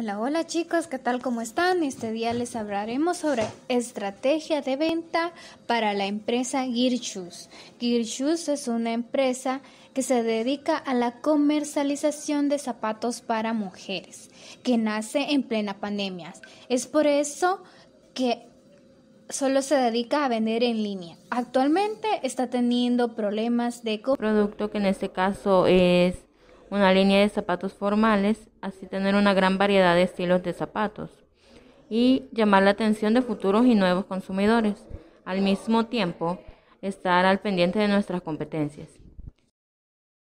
Hola, hola chicos, ¿qué tal? ¿Cómo están? Este día les hablaremos sobre estrategia de venta para la empresa Girchus. Girchus es una empresa que se dedica a la comercialización de zapatos para mujeres, que nace en plena pandemia. Es por eso que solo se dedica a vender en línea. Actualmente está teniendo problemas de... Producto que en este caso es una línea de zapatos formales, así tener una gran variedad de estilos de zapatos y llamar la atención de futuros y nuevos consumidores. Al mismo tiempo, estar al pendiente de nuestras competencias.